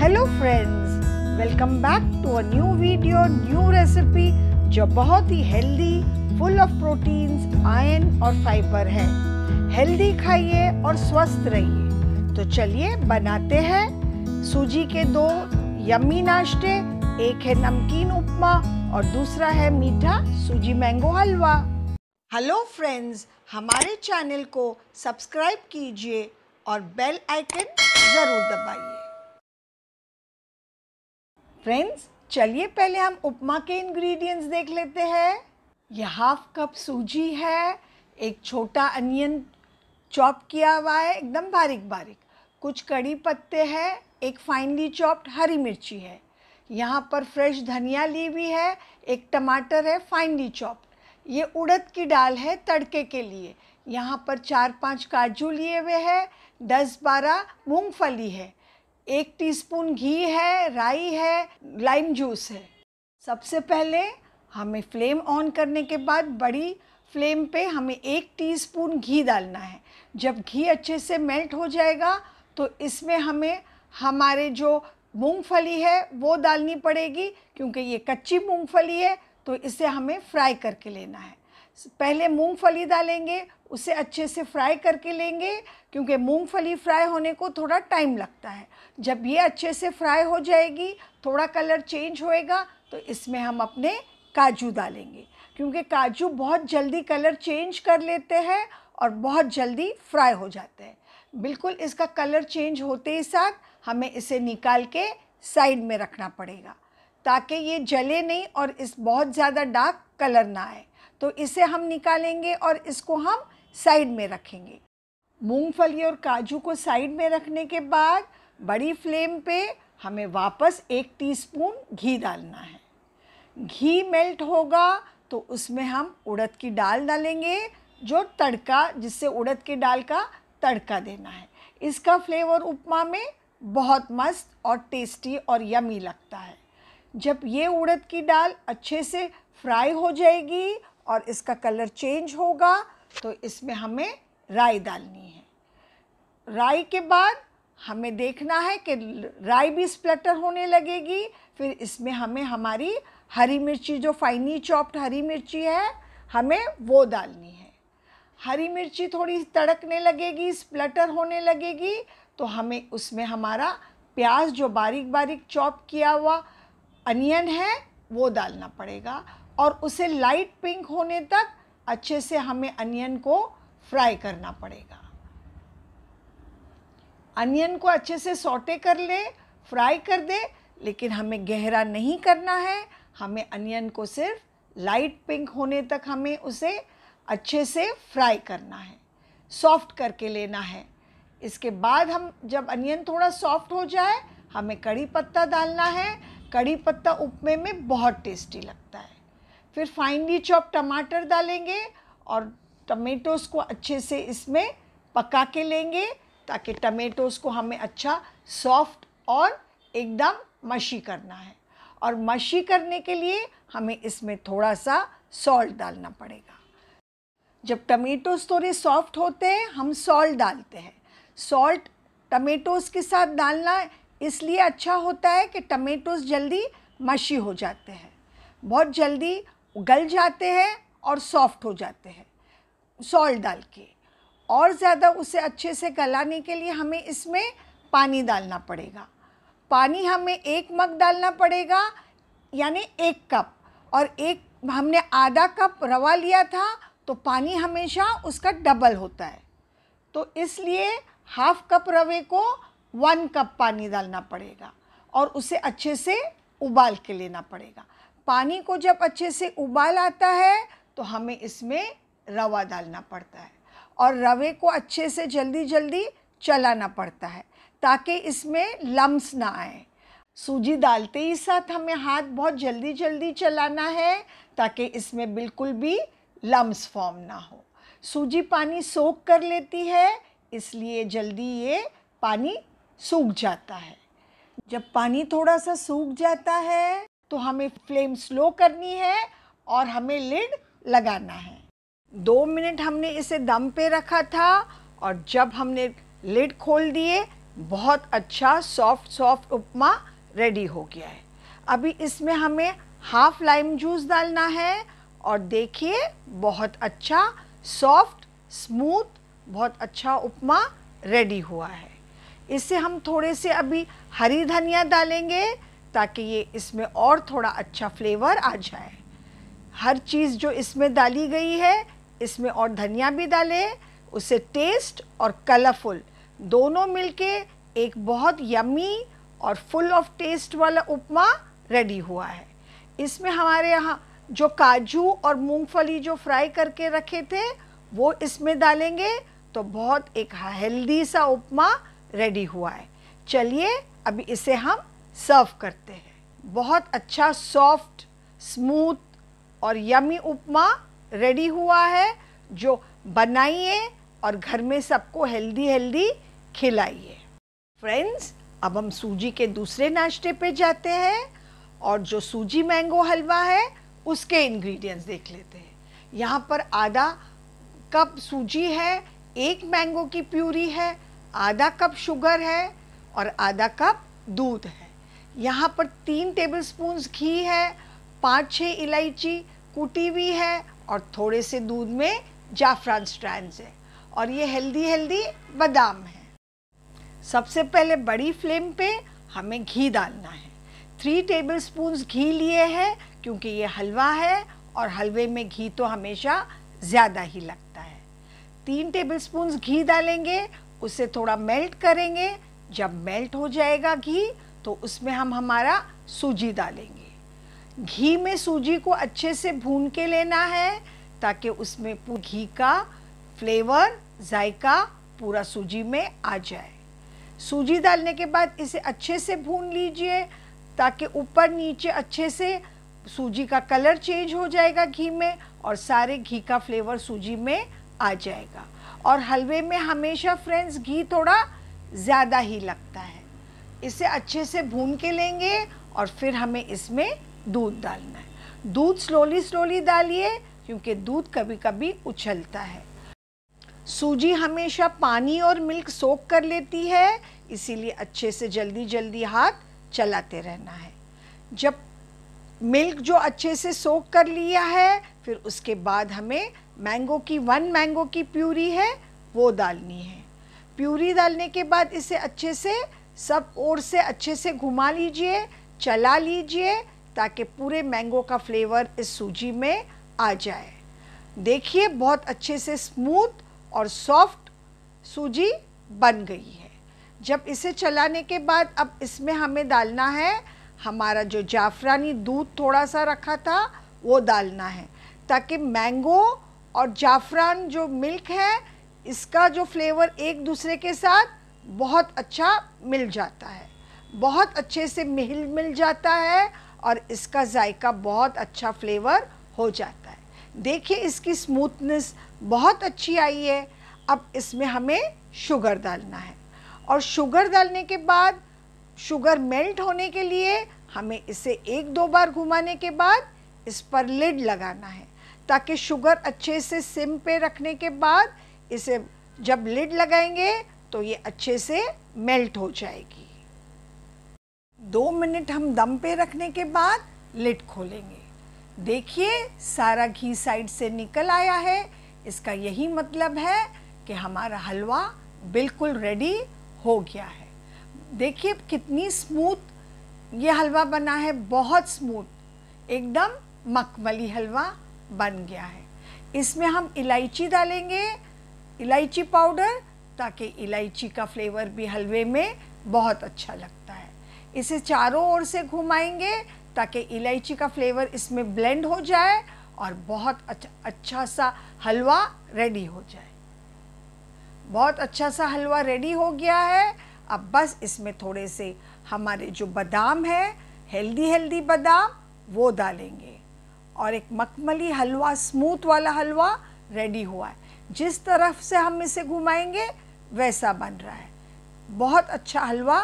hello friends welcome back to a new video new recipe जो बहुत ही healthy full of proteins iron और fibre है healthy खाइए और स्वस्थ रहिए तो चलिए बनाते हैं सूजी के दो यम्मी नाश्ते एक है नमकीन उपमा और दूसरा है मीठा सूजी मैंगो हलवा हेलो फ्रेंड्स हमारे चैनल को सब्सक्राइब कीजिए और बेल आइकन ज़रूर दबाइए फ्रेंड्स चलिए पहले हम उपमा के इंग्रेडिएंट्स देख लेते हैं यह हाफ कप सूजी है एक छोटा अनियन चॉप किया हुआ है एकदम बारीक बारीक कुछ कड़ी पत्ते हैं एक फाइनली चॉप्ड हरी मिर्ची है यहाँ पर फ्रेश धनिया ली हुई है एक टमाटर है फाइनली चॉप ये उड़द की डाल है तड़के के लिए यहाँ पर चार पांच काजू लिए हुए हैं दस बारह मूंगफली है एक टीस्पून घी है राई है लाइम जूस है सबसे पहले हमें फ्लेम ऑन करने के बाद बड़ी फ्लेम पे हमें एक टीस्पून घी डालना है जब घी अच्छे से मेल्ट हो जाएगा तो इसमें हमें हमारे जो मूंगफली है वो डालनी पड़ेगी क्योंकि ये कच्ची मूंगफली है तो इसे हमें फ्राई करके लेना है पहले मूंगफली डालेंगे उसे अच्छे से फ्राई करके लेंगे क्योंकि मूंगफली फ्राई होने को थोड़ा टाइम लगता है जब ये अच्छे से फ्राई हो जाएगी थोड़ा कलर चेंज होएगा तो इसमें हम अपने काजू डालेंगे क्योंकि काजू बहुत जल्दी कलर चेंज कर लेते हैं और बहुत जल्दी फ्राई हो जाते हैं बिल्कुल इसका कलर चेंज होते ही साथ हमें इसे निकाल के साइड में रखना पड़ेगा ताकि ये जले नहीं और इस बहुत ज़्यादा डार्क कलर ना आए तो इसे हम निकालेंगे और इसको हम साइड में रखेंगे मूंगफली और काजू को साइड में रखने के बाद बड़ी फ्लेम पे हमें वापस एक टीस्पून घी डालना है घी मेल्ट होगा तो उसमें हम उड़द की दाल डालेंगे जो तड़का जिससे उड़द की दाल का तड़का देना है इसका फ्लेवर उपमा में बहुत मस्त और टेस्टी और यमी लगता है जब ये उड़द की दाल अच्छे से फ्राई हो जाएगी और इसका कलर चेंज होगा तो इसमें हमें राई डालनी है राई के बाद हमें देखना है कि राई भी स्प्लटर होने लगेगी फिर इसमें हमें हमारी हरी मिर्ची जो फाइनली चॉप्ड हरी मिर्ची है हमें वो डालनी है हरी मिर्ची थोड़ी तड़कने लगेगी स्प्लटर होने लगेगी तो हमें उसमें हमारा प्याज जो बारीक बारीक चॉप किया हुआ अनियन है वो डालना पड़ेगा और उसे लाइट पिंक होने तक अच्छे से हमें अनियन को फ्राई करना पड़ेगा अनियन को अच्छे से सोटे कर ले फ्राई कर दे लेकिन हमें गहरा नहीं करना है हमें अनियन को सिर्फ लाइट पिंक होने तक हमें उसे अच्छे से फ्राई करना है सॉफ्ट करके लेना है इसके बाद हम जब अनियन थोड़ा सॉफ्ट हो जाए हमें कड़ी पत्ता डालना है कड़ी पत्ता उपमे में बहुत टेस्टी लगता है फिर फाइनली चॉप टमाटर डालेंगे और टमेटोज़ को अच्छे से इसमें पका के लेंगे ताकि टमेटोज़ को हमें अच्छा सॉफ्ट और एकदम मशी करना है और मशी करने के लिए हमें इसमें थोड़ा सा सॉल्ट डालना पड़ेगा जब टमेटोज़ थोड़े सॉफ्ट होते हैं हम सॉल्ट डालते हैं सॉल्ट टमेटोज़ के साथ डालना इसलिए अच्छा होता है कि टमेटोज़ जल्दी मशी हो जाते हैं बहुत जल्दी गल जाते हैं और सॉफ्ट हो जाते हैं सॉल्ट डाल के और ज़्यादा उसे अच्छे से गलाने के लिए हमें इसमें पानी डालना पड़ेगा पानी हमें एक मग डालना पड़ेगा यानी एक कप और एक हमने आधा कप रवा लिया था तो पानी हमेशा उसका डबल होता है तो इसलिए हाफ कप रवे को वन कप पानी डालना पड़ेगा और उसे अच्छे से उबाल के लेना पड़ेगा पानी को जब अच्छे से उबाल आता है तो हमें इसमें रवा डालना पड़ता है और रवे को अच्छे से जल्दी जल्दी चलाना पड़ता है ताकि इसमें लम्स ना आए सूजी डालते ही साथ हमें हाथ बहुत जल्दी जल्दी चलाना है ताकि इसमें बिल्कुल भी लम्स फॉर्म ना हो सूजी पानी सोख कर लेती है इसलिए जल्दी ये पानी सूख जाता है जब पानी थोड़ा सा सूख जाता है तो हमें फ्लेम स्लो करनी है और हमें लिड लगाना है दो मिनट हमने इसे दम पे रखा था और जब हमने लिड खोल दिए बहुत अच्छा सॉफ्ट सॉफ्ट उपमा रेडी हो गया है अभी इसमें हमें हाफ लाइम जूस डालना है और देखिए बहुत अच्छा सॉफ्ट स्मूथ बहुत अच्छा उपमा रेडी हुआ है इसे हम थोड़े से अभी हरी धनिया डालेंगे ताकि ये इसमें और थोड़ा अच्छा फ्लेवर आ जाए हर चीज़ जो इसमें डाली गई है इसमें और धनिया भी डाले उसे टेस्ट और कलरफुल दोनों मिलके एक बहुत यमी और फुल ऑफ टेस्ट वाला उपमा रेडी हुआ है इसमें हमारे यहाँ जो काजू और मूंगफली जो फ्राई करके रखे थे वो इसमें डालेंगे तो बहुत एक हेल्दी सा उपमा रेडी हुआ है चलिए अभी इसे हम सर्व करते हैं बहुत अच्छा सॉफ्ट स्मूथ और यमी उपमा रेडी हुआ है जो बनाइए और घर में सबको हेल्दी हेल्दी खिलाइए फ्रेंड्स अब हम सूजी के दूसरे नाश्ते पे जाते हैं और जो सूजी मैंगो हलवा है उसके इंग्रेडिएंट्स देख लेते हैं यहाँ पर आधा कप सूजी है एक मैंगो की प्यूरी है आधा कप शुगर है और आधा कप दूध है यहाँ पर तीन टेबलस्पून घी है पाँच छः इलायची कुटी हुई है और थोड़े से दूध में जाफरान स्ट्रैंड है और ये हेल्दी हेल्दी बादाम है सबसे पहले बड़ी फ्लेम पे हमें घी डालना है थ्री टेबलस्पून घी लिए है क्योंकि ये हलवा है और हलवे में घी तो हमेशा ज़्यादा ही लगता है तीन टेबलस्पून घी डालेंगे उसे थोड़ा मेल्ट करेंगे जब मेल्ट हो जाएगा घी तो उसमें हम हमारा सूजी डालेंगे घी में सूजी को अच्छे से भून के लेना है ताकि उसमें घी का फ्लेवर जायका पूरा सूजी में आ जाए सूजी डालने के बाद इसे अच्छे से भून लीजिए ताकि ऊपर नीचे अच्छे से सूजी का कलर चेंज हो जाएगा घी में और सारे घी का फ्लेवर सूजी में आ जाएगा और हलवे में हमेशा फ्रेंड्स घी थोड़ा ज़्यादा ही लगता है इसे अच्छे से भून के लेंगे और फिर हमें इसमें दूध डालना है दूध स्लोली स्लोली डालिए क्योंकि दूध कभी कभी उछलता है सूजी हमेशा पानी और मिल्क सोख कर लेती है इसीलिए अच्छे से जल्दी जल्दी हाथ चलाते रहना है जब मिल्क जो अच्छे से सोख कर लिया है फिर उसके बाद हमें मैंगो की वन मैंगो की प्यूरी है वो डालनी है प्यूरी डालने के बाद इसे अच्छे से सब ओर से अच्छे से घुमा लीजिए चला लीजिए ताकि पूरे मैंगो का फ्लेवर इस सूजी में आ जाए देखिए बहुत अच्छे से स्मूथ और सॉफ्ट सूजी बन गई है जब इसे चलाने के बाद अब इसमें हमें डालना है हमारा जो जाफरानी दूध थोड़ा सा रखा था वो डालना है ताकि मैंगो और जाफरान जो मिल्क है इसका जो फ्लेवर एक दूसरे के साथ बहुत अच्छा मिल जाता है बहुत अच्छे से मिल मिल जाता है और इसका जायका बहुत अच्छा फ्लेवर हो जाता है देखिए इसकी स्मूथनेस बहुत अच्छी आई है अब इसमें हमें शुगर डालना है और शुगर डालने के बाद शुगर मेल्ट होने के लिए हमें इसे एक दो बार घुमाने के बाद इस पर लिड लगाना है ताकि शुगर अच्छे से सिम पे रखने के बाद इसे जब लिड लगाएंगे तो ये अच्छे से मेल्ट हो जाएगी दो मिनट हम दम पे रखने के बाद लिट खोलेंगे देखिए सारा घी साइड से निकल आया है इसका यही मतलब है कि हमारा हलवा बिल्कुल रेडी हो गया है देखिए कितनी स्मूथ ये हलवा बना है बहुत स्मूथ एकदम मखमली हलवा बन गया है इसमें हम इलायची डालेंगे इलायची पाउडर ताकि इलायची का फ्लेवर भी हलवे में बहुत अच्छा लगता है इसे चारों ओर से घुमाएंगे ताकि इलायची का फ्लेवर इसमें ब्लेंड हो जाए और बहुत अच्छा अच्छा सा हलवा रेडी हो जाए बहुत अच्छा सा हलवा रेडी हो गया है अब बस इसमें थोड़े से हमारे जो बादाम है हेल्दी हेल्दी बादाम वो डालेंगे और एक मखमली हलवा स्मूथ वाला हलवा रेडी हुआ है जिस तरफ से हम इसे घुमाएंगे वैसा बन रहा है बहुत अच्छा हलवा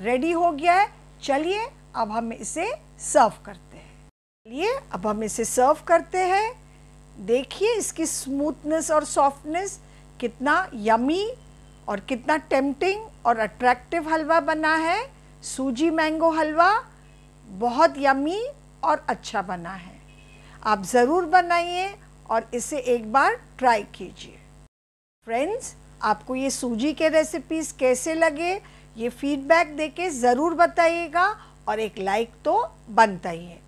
रेडी हो गया है चलिए अब हम इसे सर्व करते हैं चलिए अब हम इसे सर्व करते हैं देखिए इसकी स्मूथनेस और सॉफ्टनेस कितना यमी और कितना टेम्पटिंग और अट्रैक्टिव हलवा बना है सूजी मैंगो हलवा बहुत यमी और अच्छा बना है आप ज़रूर बनाइए और इसे एक बार ट्राई कीजिए फ्रेंड्स आपको ये सूजी के रेसिपीज़ कैसे लगे ये फीडबैक देके ज़रूर बताइएगा और एक लाइक तो बनता ही है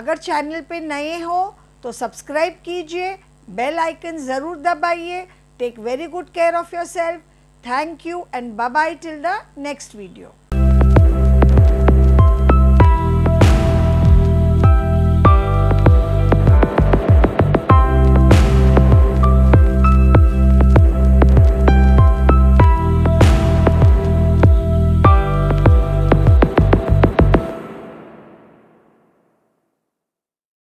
अगर चैनल पे नए हो तो सब्सक्राइब कीजिए बेल आइकन ज़रूर दबाइए take very good care of your self thank you and bye bye till the next video